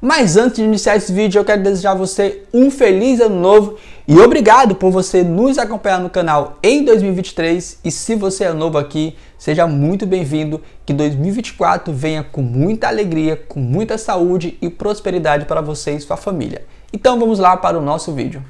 Mas antes de iniciar esse vídeo, eu quero desejar a você um feliz ano novo e obrigado por você nos acompanhar no canal em 2023. E se você é novo aqui, seja muito bem-vindo. Que 2024 venha com muita alegria, com muita saúde e prosperidade para você e sua família. Então vamos lá para o nosso vídeo.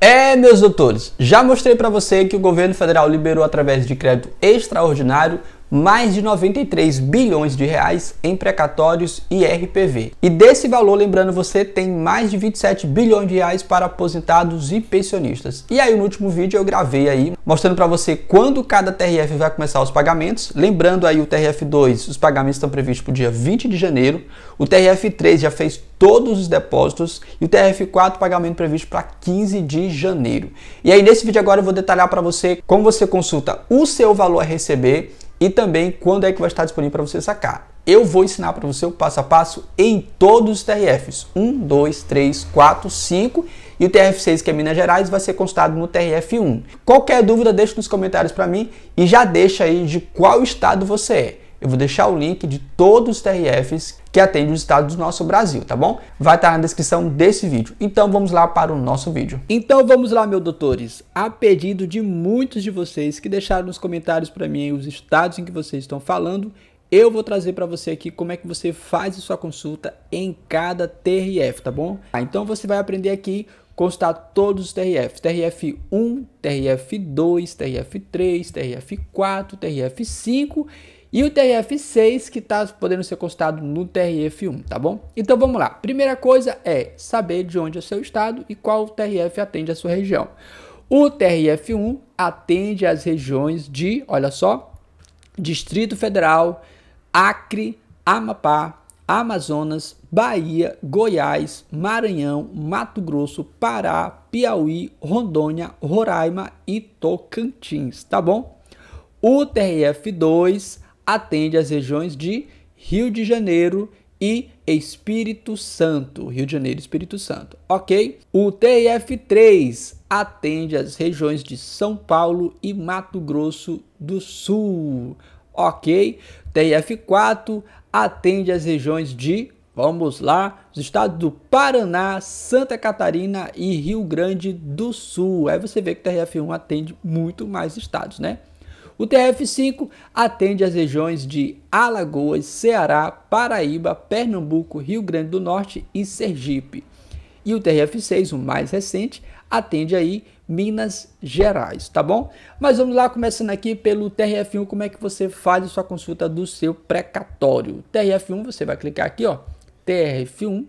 É, meus doutores, já mostrei para você que o governo federal liberou através de crédito extraordinário mais de 93 bilhões de reais em precatórios e RPV. E desse valor, lembrando você, tem mais de 27 bilhões de reais para aposentados e pensionistas. E aí no último vídeo eu gravei aí mostrando para você quando cada TRF vai começar os pagamentos. Lembrando aí o TRF2, os pagamentos estão previstos para o dia 20 de janeiro. O TRF3 já fez todos os depósitos e o TRF4 pagamento previsto para 15 de janeiro. E aí nesse vídeo agora eu vou detalhar para você como você consulta o seu valor a receber e também quando é que vai estar disponível para você sacar. Eu vou ensinar para você o passo a passo em todos os TRFs: 1, 2, 3, 4, 5 e o TRF6, que é Minas Gerais, vai ser constado no TRF1. Qualquer dúvida, deixe nos comentários para mim e já deixa aí de qual estado você é. Eu vou deixar o link de todos os TRFs que atendem os estados do nosso Brasil, tá bom? Vai estar na descrição desse vídeo. Então vamos lá para o nosso vídeo. Então vamos lá, meus doutores. A pedido de muitos de vocês que deixaram nos comentários para mim os estados em que vocês estão falando, eu vou trazer para você aqui como é que você faz a sua consulta em cada TRF, tá bom? Ah, então você vai aprender aqui constar todos os TRFs, TRF 1, TRF 2, TRF 3, TRF 4, TRF 5 e o TRF6 que está podendo ser consultado no TRF1, tá bom? Então vamos lá. Primeira coisa é saber de onde é o seu estado e qual TRF atende a sua região. O TRF1 atende as regiões de, olha só, Distrito Federal, Acre, Amapá, Amazonas, Bahia, Goiás, Maranhão, Mato Grosso, Pará, Piauí, Rondônia, Roraima e Tocantins, tá bom? O TRF2 atende as regiões de Rio de Janeiro e Espírito Santo, Rio de Janeiro, e Espírito Santo, ok? O TF3 atende as regiões de São Paulo e Mato Grosso do Sul, ok? TF4 atende as regiões de, vamos lá, os estados do Paraná, Santa Catarina e Rio Grande do Sul. Aí você vê que o TRF1 atende muito mais estados, né? O TF5 atende as regiões de Alagoas, Ceará, Paraíba, Pernambuco, Rio Grande do Norte e Sergipe. E o TRF6, o mais recente, atende aí Minas Gerais, tá bom? Mas vamos lá, começando aqui pelo TRF1, como é que você faz a sua consulta do seu precatório. TRF1, você vai clicar aqui, ó, TRF1,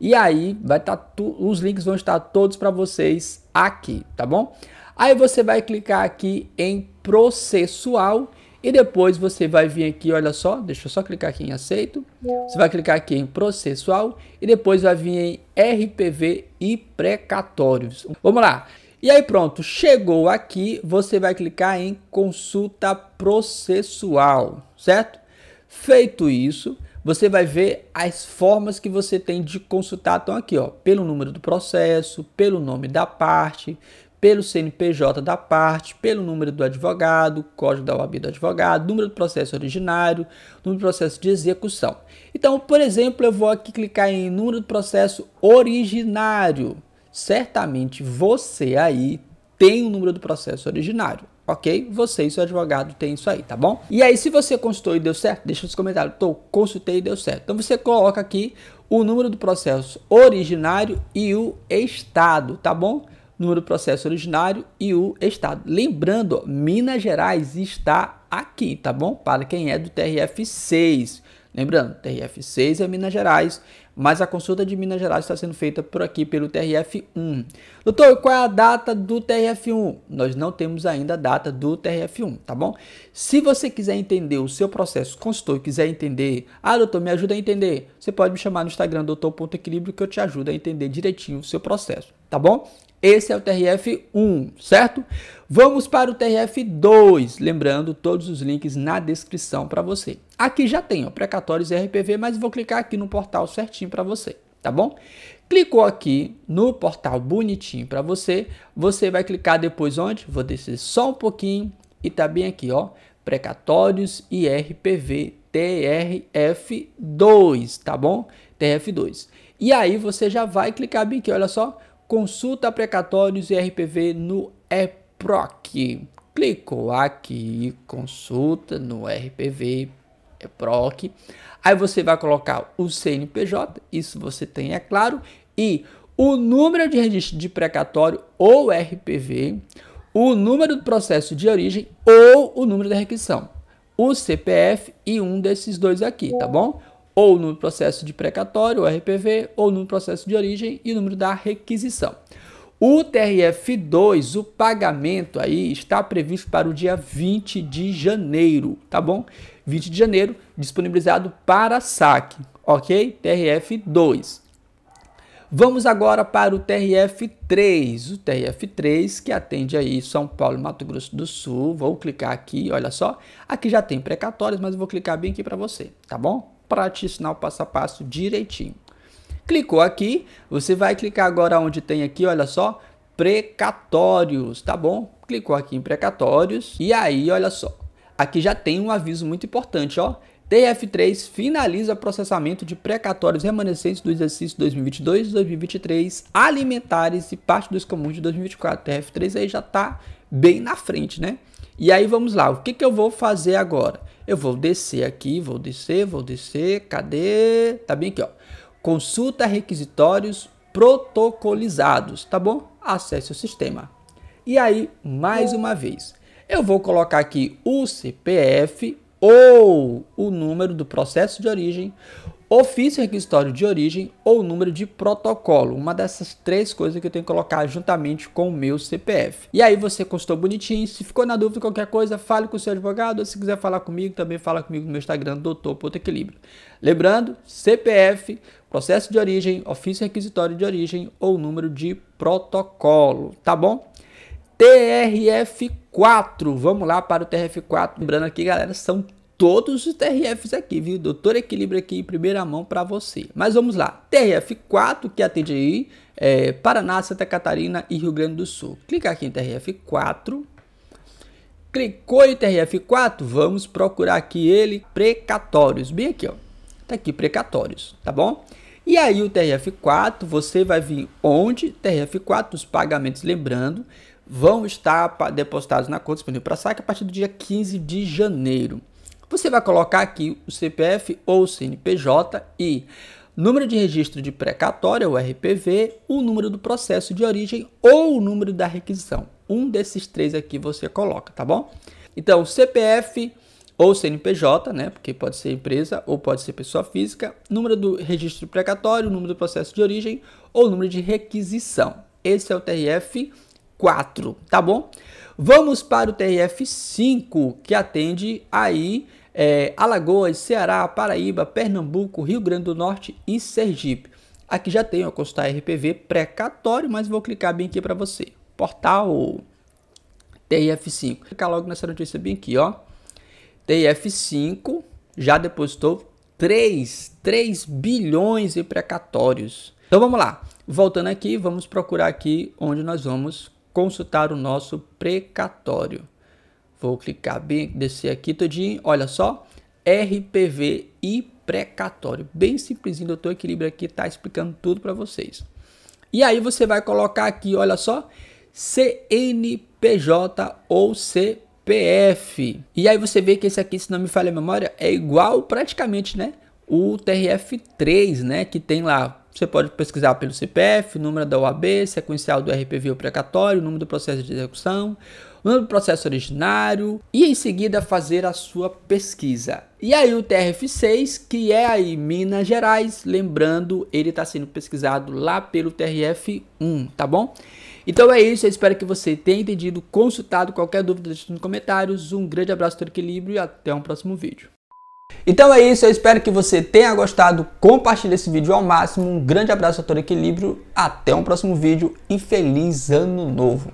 e aí vai estar tá os links vão estar todos para vocês aqui, tá bom? Aí você vai clicar aqui em processual e depois você vai vir aqui, olha só, deixa eu só clicar aqui em aceito. Você vai clicar aqui em processual e depois vai vir em RPV e precatórios. Vamos lá. E aí pronto, chegou aqui, você vai clicar em consulta processual, certo? Feito isso, você vai ver as formas que você tem de consultar. Estão aqui, ó, pelo número do processo, pelo nome da parte, pelo CNPJ da parte, pelo número do advogado, código da OAB do advogado, número do processo originário, número do processo de execução. Então, por exemplo, eu vou aqui clicar em número do processo originário. Certamente você aí tem o número do processo originário ok? Você e seu advogado tem isso aí, tá bom? E aí, se você consultou e deu certo, deixa nos comentários, tô, consultei e deu certo. Então você coloca aqui o número do processo originário e o estado, tá bom? Número do processo originário e o estado. Lembrando, Minas Gerais está aqui, tá bom? Para quem é do TRF 6. Lembrando, TRF6 é Minas Gerais, mas a consulta de Minas Gerais está sendo feita por aqui pelo TRF1. Doutor, qual é a data do TRF1? Nós não temos ainda a data do TRF1, tá bom? Se você quiser entender o seu processo consultor, quiser entender, ah, doutor, me ajuda a entender, você pode me chamar no Instagram doutor.equilíbrio que eu te ajudo a entender direitinho o seu processo tá bom? Esse é o TRF1, certo? Vamos para o TRF2, lembrando todos os links na descrição para você. Aqui já tem, ó, precatórios e RPV, mas vou clicar aqui no portal certinho para você, tá bom? Clicou aqui no portal bonitinho para você, você vai clicar depois onde? Vou descer só um pouquinho e tá bem aqui, ó, precatórios e RPV TRF2, tá bom? TRF2. E aí você já vai clicar bem aqui, olha só, consulta precatórios e RPV no EPROC. Clicou aqui, consulta no RPV, EPROC. Aí você vai colocar o CNPJ, isso você tem, é claro, e o número de registro de precatório ou RPV, o número do processo de origem ou o número da requisição, o CPF e um desses dois aqui, tá bom? ou no processo de precatório, RPV, ou no processo de origem e número da requisição. O TRF2, o pagamento aí está previsto para o dia 20 de janeiro, tá bom? 20 de janeiro, disponibilizado para saque, ok? TRF2. Vamos agora para o TRF3, o TRF3 que atende aí São Paulo Mato Grosso do Sul. Vou clicar aqui, olha só. Aqui já tem precatórios, mas eu vou clicar bem aqui para você, tá bom? para te ensinar o passo a passo direitinho. Clicou aqui, você vai clicar agora onde tem aqui, olha só, precatórios, tá bom? Clicou aqui em precatórios e aí, olha só, aqui já tem um aviso muito importante, ó. TF3 finaliza processamento de precatórios remanescentes do exercício 2022 2023, alimentares e parte dos comuns de 2024. TF3 aí já está bem na frente, né? E aí vamos lá, o que, que eu vou fazer agora? Eu vou descer aqui, vou descer, vou descer, cadê? Tá bem aqui, ó. Consulta requisitórios protocolizados, tá bom? Acesse o sistema. E aí, mais uma vez, eu vou colocar aqui o CPF ou o número do processo de origem, ofício requisitório de origem ou número de protocolo. Uma dessas três coisas que eu tenho que colocar juntamente com o meu CPF. E aí você constou bonitinho. Se ficou na dúvida qualquer coisa, fale com o seu advogado. Ou se quiser falar comigo, também fala comigo no meu Instagram, doutor.equilíbrio. Lembrando, CPF, processo de origem, ofício requisitório de origem ou número de protocolo, tá bom? TRF4, vamos lá para o TRF4. Lembrando aqui, galera, são todos os TRFs aqui, viu? Doutor Equilíbrio aqui em primeira mão para você. Mas vamos lá. TRF 4, que atende aí é, Paraná, Santa Catarina e Rio Grande do Sul. Clica aqui em TRF 4. Clicou em TRF 4, vamos procurar aqui ele, precatórios. Bem aqui, ó. Tá aqui, precatórios, tá bom? E aí o TRF4, você vai vir onde? TRF4, os pagamentos, lembrando, vão estar depositados na conta disponível para saque a partir do dia 15 de janeiro. Você vai colocar aqui o CPF ou o CNPJ e número de registro de precatória, o RPV, o número do processo de origem ou o número da requisição. Um desses três aqui você coloca, tá bom? Então, CPF ou CNPJ, né? Porque pode ser empresa ou pode ser pessoa física, número do registro precatório, número do processo de origem ou número de requisição. Esse é o TRF 4, tá bom? Vamos para o TRF 5, que atende aí é, Alagoas, Ceará, Paraíba, Pernambuco, Rio Grande do Norte e Sergipe. Aqui já tem o consultar RPV precatório, mas vou clicar bem aqui para você. Portal TRF5. clicar logo nessa notícia bem aqui, ó. TRF5 já depositou 3, 3 bilhões em precatórios. Então vamos lá. Voltando aqui, vamos procurar aqui onde nós vamos consultar o nosso precatório. Vou clicar bem, descer aqui todinho, olha só, RPV e precatório. Bem simplesinho, doutor Equilíbrio aqui está explicando tudo para vocês. E aí você vai colocar aqui, olha só, CNPJ ou CPF. E aí você vê que esse aqui, se não me falha a memória, é igual praticamente, né? O TRF3, né? Que tem lá você pode pesquisar pelo CPF, número da OAB, sequencial do RPV ou precatório, número do processo de execução, número do processo originário e em seguida fazer a sua pesquisa. E aí o TRF6, que é aí Minas Gerais, lembrando, ele está sendo pesquisado lá pelo TRF1, tá bom? Então é isso, eu espero que você tenha entendido, consultado, qualquer dúvida deixe nos comentários. Um grande abraço do equilíbrio e até um próximo vídeo. Então é isso, eu espero que você tenha gostado, compartilhe esse vídeo ao máximo, um grande abraço a todo equilíbrio, até um próximo vídeo e feliz ano novo!